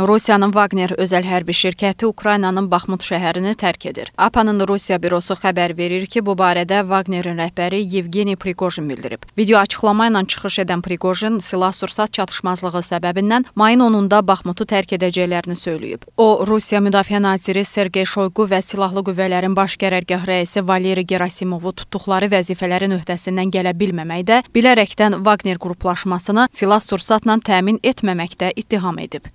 Rusiyanın Wagner özəl hərbi şirkəti Ukraynanın Baxmut şəhərini tərk edir. APA-nın Rusiya bürosu xəbər verir ki, bu barədə Wagnerin rəhbəri Yevgeni Priqojin bildirib. Video açıqlama ilə çıxış edən Priqojin silah-sursat çatışmazlığı səbəbindən mayın 10-da Baxmutu tərk edəcəklərini söyləyib. O, Rusiya müdafiə naziri Sergey Shoygu və silahlı qüvvələrin baş qərargah rəisi Valeri Gerasimovu tutduqları vəzifələrin öhdəsindən gələ bilməməkdə, bilərəkdən Wagner qruplaşmasını silah-sursatla təmin etməməkdə ittiham edib.